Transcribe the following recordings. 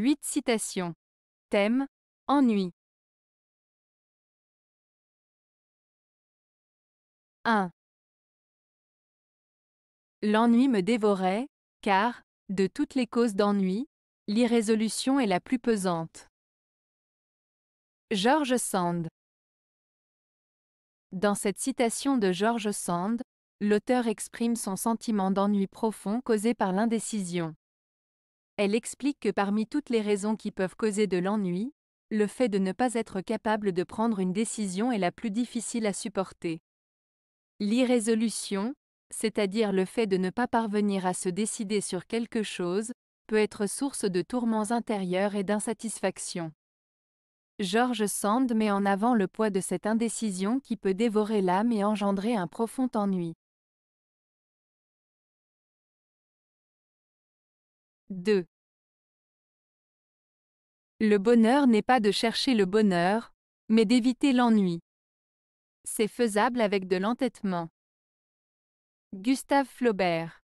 8 citations. Thème Ennui. 1. L'ennui me dévorait, car, de toutes les causes d'ennui, l'irrésolution est la plus pesante. George Sand. Dans cette citation de George Sand, l'auteur exprime son sentiment d'ennui profond causé par l'indécision. Elle explique que parmi toutes les raisons qui peuvent causer de l'ennui, le fait de ne pas être capable de prendre une décision est la plus difficile à supporter. L'irrésolution, c'est-à-dire le fait de ne pas parvenir à se décider sur quelque chose, peut être source de tourments intérieurs et d'insatisfaction. George Sand met en avant le poids de cette indécision qui peut dévorer l'âme et engendrer un profond ennui. 2. Le bonheur n'est pas de chercher le bonheur, mais d'éviter l'ennui. C'est faisable avec de l'entêtement. Gustave Flaubert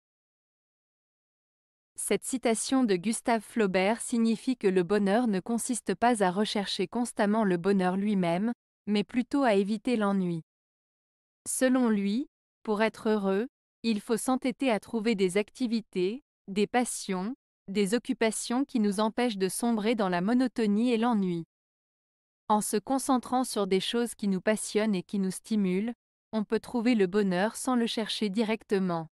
Cette citation de Gustave Flaubert signifie que le bonheur ne consiste pas à rechercher constamment le bonheur lui-même, mais plutôt à éviter l'ennui. Selon lui, pour être heureux, il faut s'entêter à trouver des activités, des passions, des occupations qui nous empêchent de sombrer dans la monotonie et l'ennui. En se concentrant sur des choses qui nous passionnent et qui nous stimulent, on peut trouver le bonheur sans le chercher directement.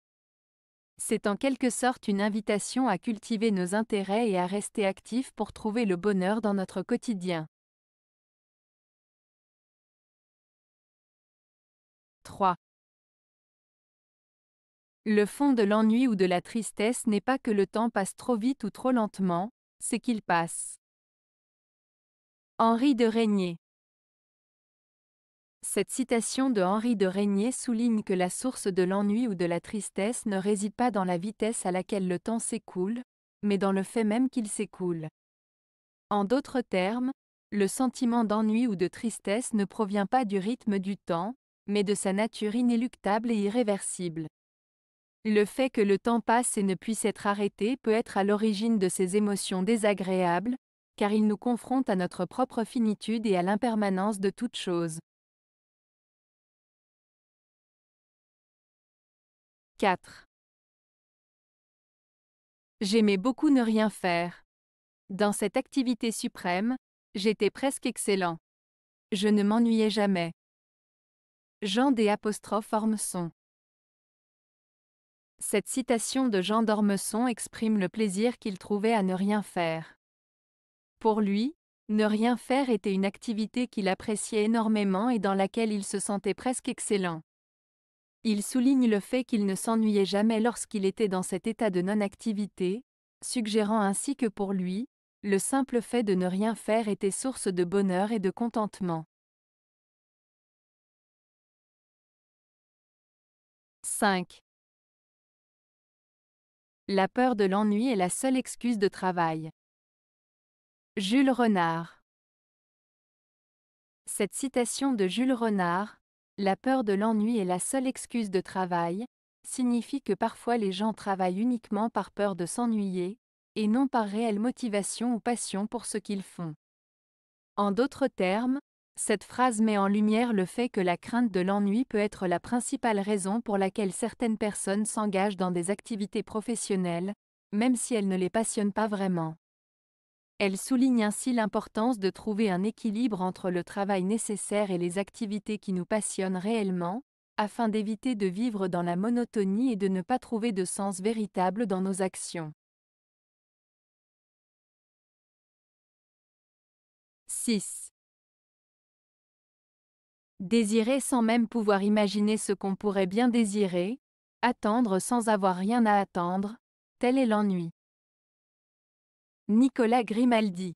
C'est en quelque sorte une invitation à cultiver nos intérêts et à rester actifs pour trouver le bonheur dans notre quotidien. 3. Le fond de l'ennui ou de la tristesse n'est pas que le temps passe trop vite ou trop lentement, c'est qu'il passe. Henri de Régnier Cette citation de Henri de Régnier souligne que la source de l'ennui ou de la tristesse ne réside pas dans la vitesse à laquelle le temps s'écoule, mais dans le fait même qu'il s'écoule. En d'autres termes, le sentiment d'ennui ou de tristesse ne provient pas du rythme du temps, mais de sa nature inéluctable et irréversible. Le fait que le temps passe et ne puisse être arrêté peut être à l'origine de ces émotions désagréables, car il nous confronte à notre propre finitude et à l'impermanence de toute chose. 4. J'aimais beaucoup ne rien faire. Dans cette activité suprême, j'étais presque excellent. Je ne m'ennuyais jamais. Jean des apostrophes son. Cette citation de Jean d'Ormesson exprime le plaisir qu'il trouvait à ne rien faire. Pour lui, ne rien faire était une activité qu'il appréciait énormément et dans laquelle il se sentait presque excellent. Il souligne le fait qu'il ne s'ennuyait jamais lorsqu'il était dans cet état de non-activité, suggérant ainsi que pour lui, le simple fait de ne rien faire était source de bonheur et de contentement. 5. La peur de l'ennui est la seule excuse de travail. Jules Renard Cette citation de Jules Renard, La peur de l'ennui est la seule excuse de travail, signifie que parfois les gens travaillent uniquement par peur de s'ennuyer, et non par réelle motivation ou passion pour ce qu'ils font. En d'autres termes, cette phrase met en lumière le fait que la crainte de l'ennui peut être la principale raison pour laquelle certaines personnes s'engagent dans des activités professionnelles, même si elles ne les passionnent pas vraiment. Elle souligne ainsi l'importance de trouver un équilibre entre le travail nécessaire et les activités qui nous passionnent réellement, afin d'éviter de vivre dans la monotonie et de ne pas trouver de sens véritable dans nos actions. 6 désirer sans même pouvoir imaginer ce qu'on pourrait bien désirer, attendre sans avoir rien à attendre, tel est l'ennui. Nicolas Grimaldi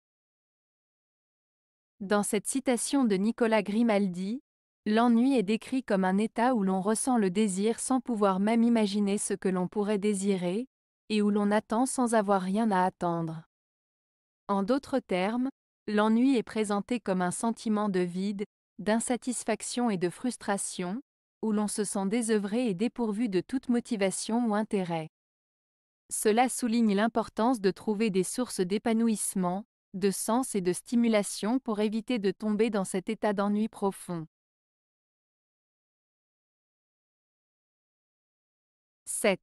Dans cette citation de Nicolas Grimaldi, l'ennui est décrit comme un état où l'on ressent le désir sans pouvoir même imaginer ce que l'on pourrait désirer, et où l'on attend sans avoir rien à attendre. En d'autres termes, l'ennui est présenté comme un sentiment de vide, d'insatisfaction et de frustration, où l'on se sent désœuvré et dépourvu de toute motivation ou intérêt. Cela souligne l'importance de trouver des sources d'épanouissement, de sens et de stimulation pour éviter de tomber dans cet état d'ennui profond. 7.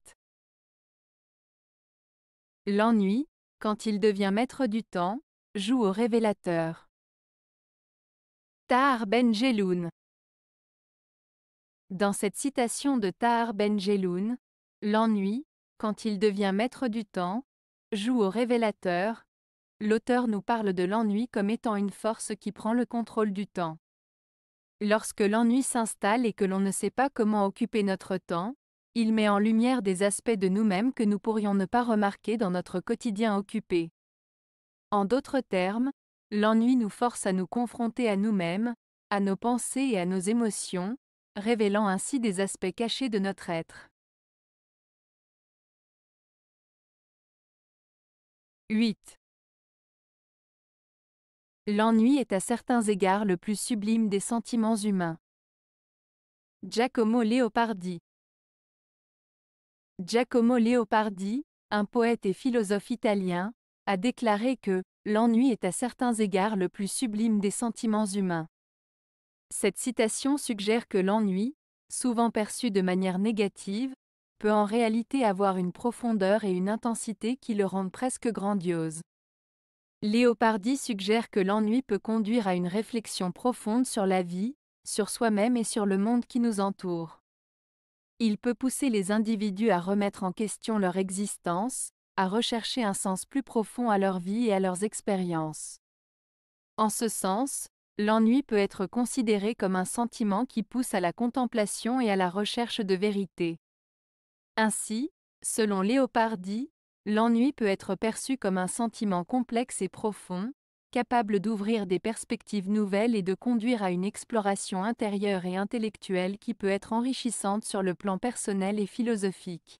L'ennui, quand il devient maître du temps, joue au révélateur. Tahar ben Dans cette citation de Tahar ben l'ennui, quand il devient maître du temps, joue au révélateur, l'auteur nous parle de l'ennui comme étant une force qui prend le contrôle du temps. Lorsque l'ennui s'installe et que l'on ne sait pas comment occuper notre temps, il met en lumière des aspects de nous-mêmes que nous pourrions ne pas remarquer dans notre quotidien occupé. En d'autres termes, L'ennui nous force à nous confronter à nous-mêmes, à nos pensées et à nos émotions, révélant ainsi des aspects cachés de notre être. 8. L'ennui est à certains égards le plus sublime des sentiments humains. Giacomo Leopardi Giacomo Leopardi, un poète et philosophe italien, a déclaré que L'ennui est à certains égards le plus sublime des sentiments humains. Cette citation suggère que l'ennui, souvent perçu de manière négative, peut en réalité avoir une profondeur et une intensité qui le rendent presque grandiose. Léopardi suggère que l'ennui peut conduire à une réflexion profonde sur la vie, sur soi-même et sur le monde qui nous entoure. Il peut pousser les individus à remettre en question leur existence, à rechercher un sens plus profond à leur vie et à leurs expériences. En ce sens, l'ennui peut être considéré comme un sentiment qui pousse à la contemplation et à la recherche de vérité. Ainsi, selon Léopardi, l'ennui peut être perçu comme un sentiment complexe et profond, capable d'ouvrir des perspectives nouvelles et de conduire à une exploration intérieure et intellectuelle qui peut être enrichissante sur le plan personnel et philosophique.